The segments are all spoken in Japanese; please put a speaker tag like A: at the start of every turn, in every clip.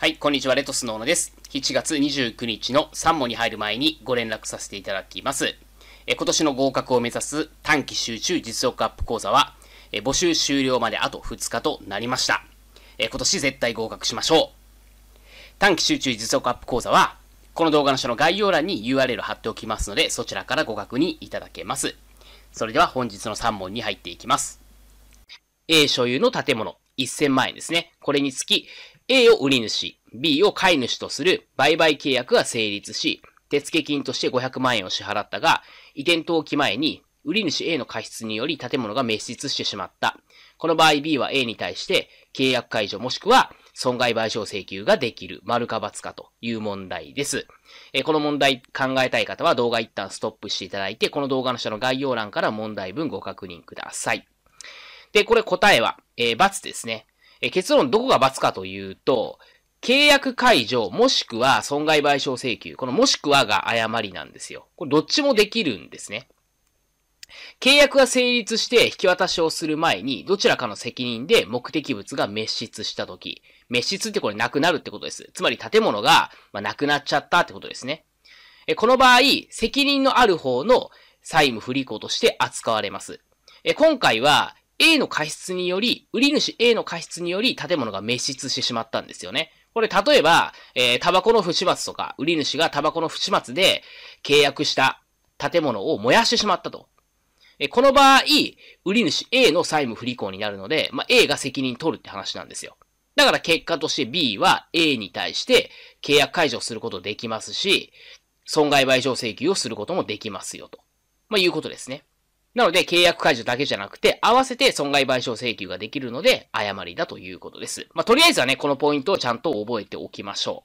A: はい、こんにちは、レトスの小野です。7月29日の3問に入る前にご連絡させていただきます。え今年の合格を目指す短期集中実力アップ講座は、え募集終了まであと2日となりました。え今年絶対合格しましょう。短期集中実力アップ講座は、この動画の下の概要欄に URL 貼っておきますので、そちらからご確認いただけます。それでは本日の3問に入っていきます。A 所有の建物、1000万円ですね。これにつき、A を売り主、B を買い主とする売買契約が成立し、手付金として500万円を支払ったが、移転登記前に売り主 A の過失により建物が滅失してしまった。この場合 B は A に対して契約解除もしくは損害賠償請求ができる、丸か×かという問題です。えこの問題考えたい方は動画一旦ストップしていただいて、この動画の下の概要欄から問題文ご確認ください。で、これ答えは、えー、×ですね。え結論どこが罰かというと、契約解除、もしくは損害賠償請求。このもしくはが誤りなんですよ。これどっちもできるんですね。契約が成立して引き渡しをする前に、どちらかの責任で目的物が滅失したとき、滅失ってこれなくなるってことです。つまり建物が、まなくなっちゃったってことですね。えこの場合、責任のある方の債務不履行として扱われます。え今回は、A の過失により、売り主 A の過失により建物が滅失してしまったんですよね。これ例えば、えー、タバコの不始末とか、売り主がタバコの不始末で契約した建物を燃やしてしまったと。えー、この場合、売り主 A の債務不履行になるので、まあ、A が責任取るって話なんですよ。だから結果として B は A に対して契約解除することできますし、損害賠償請求をすることもできますよと。まあ、いうことですね。なので、契約解除だけじゃなくて、合わせて損害賠償請求ができるので、誤りだということです。まあ、とりあえずはね、このポイントをちゃんと覚えておきましょ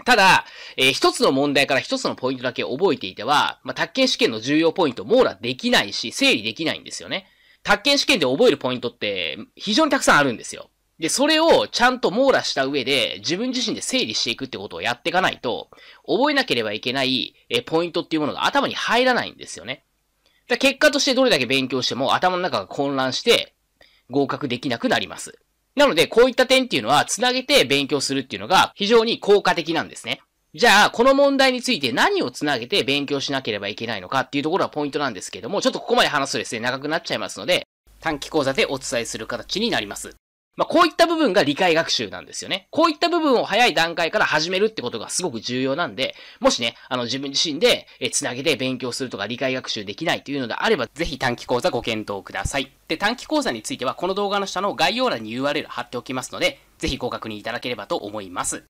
A: う。ただ、えー、一つの問題から一つのポイントだけ覚えていては、まあ、宅建試験の重要ポイント網羅できないし、整理できないんですよね。宅建試験で覚えるポイントって非常にたくさんあるんですよ。で、それをちゃんと網羅した上で自分自身で整理していくってことをやっていかないと、覚えなければいけないえポイントっていうものが頭に入らないんですよね。だ結果としてどれだけ勉強しても頭の中が混乱して合格できなくなります。なので、こういった点っていうのは、つなげて勉強するっていうのが非常に効果的なんですね。じゃあ、この問題について何をつなげて勉強しなければいけないのかっていうところがポイントなんですけども、ちょっとここまで話すとですね、長くなっちゃいますので、短期講座でお伝えする形になります。まあ、こういった部分が理解学習なんですよね。こういった部分を早い段階から始めるってことがすごく重要なんで、もしね、あの自分自身で、え、つなげて勉強するとか理解学習できないというのであれば、ぜひ短期講座ご検討ください。で、短期講座については、この動画の下の概要欄に URL 貼っておきますので、ぜひご確認いただければと思います。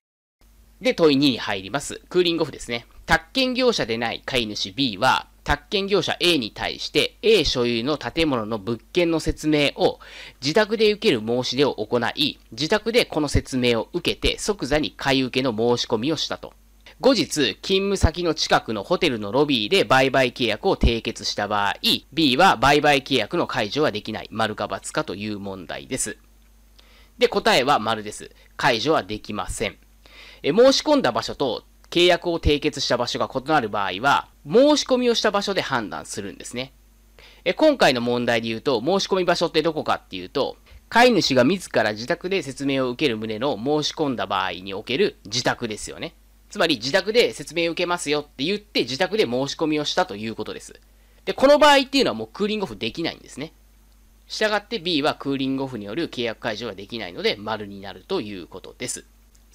A: で、問い2に入ります。クーリングオフですね。宅建業者でない飼い主 B は、宅建業者 A に対して A 所有の建物の物件の説明を自宅で受ける申し出を行い、自宅でこの説明を受けて即座に買い受けの申し込みをしたと。後日、勤務先の近くのホテルのロビーで売買契約を締結した場合、B は売買契約の解除はできない、丸か×かという問題です。で、答えは丸です。解除はできません。え申し込んだ場所と契約を締結した場所が異なる場合は、申し込みをした場所で判断するんですね。え今回の問題で言うと、申し込み場所ってどこかっていうと、飼い主が自ら自宅で説明を受ける旨の申し込んだ場合における自宅ですよね。つまり自宅で説明を受けますよって言って自宅で申し込みをしたということです。で、この場合っていうのはもうクーリングオフできないんですね。従って B はクーリングオフによる契約解除ができないので、丸になるということです。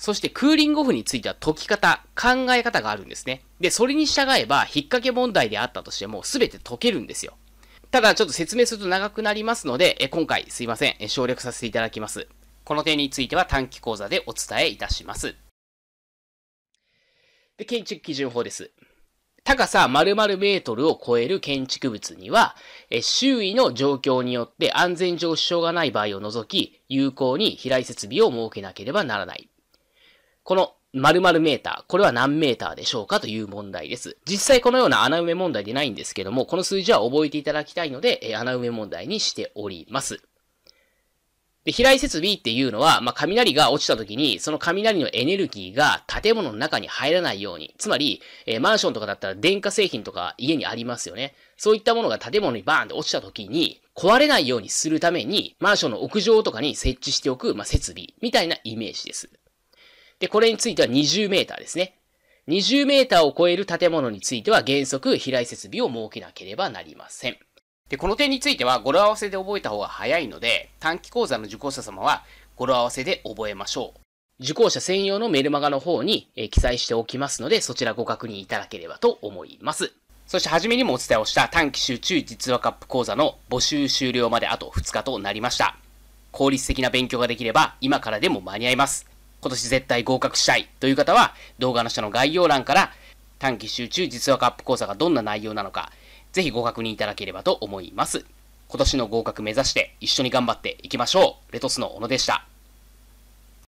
A: そしてクーリングオフについては解き方、考え方があるんですね。で、それに従えば、引っ掛け問題であったとしても、すべて解けるんですよ。ただ、ちょっと説明すると長くなりますので、え今回すいませんえ、省略させていただきます。この点については短期講座でお伝えいたします。で、建築基準法です。高さ〇〇メートルを超える建築物には、え周囲の状況によって安全上支障がない場合を除き、有効に飛来設備を設けなければならない。この〇〇メーター、これは何メーターでしょうかという問題です。実際このような穴埋め問題でないんですけども、この数字は覚えていただきたいので、え穴埋め問題にしております。で、飛来設備っていうのは、まあ、雷が落ちた時に、その雷のエネルギーが建物の中に入らないように。つまり、えー、マンションとかだったら電化製品とか家にありますよね。そういったものが建物にバーンって落ちた時に、壊れないようにするために、マンションの屋上とかに設置しておく、まあ、設備みたいなイメージです。で、これについては20メーターですね。20メーターを超える建物については原則飛来設備を設けなければなりません。で、この点については語呂合わせで覚えた方が早いので、短期講座の受講者様は語呂合わせで覚えましょう。受講者専用のメルマガの方に記載しておきますので、そちらご確認いただければと思います。そして初めにもお伝えをした短期集中実話カップ講座の募集終了まであと2日となりました。効率的な勉強ができれば今からでも間に合います。今年絶対合格したいという方は、動画の下の概要欄から短期集中実話カップ講座がどんな内容なのか、ぜひご確認いただければと思います。今年の合格目指して一緒に頑張っていきましょう。レトスの小野でした。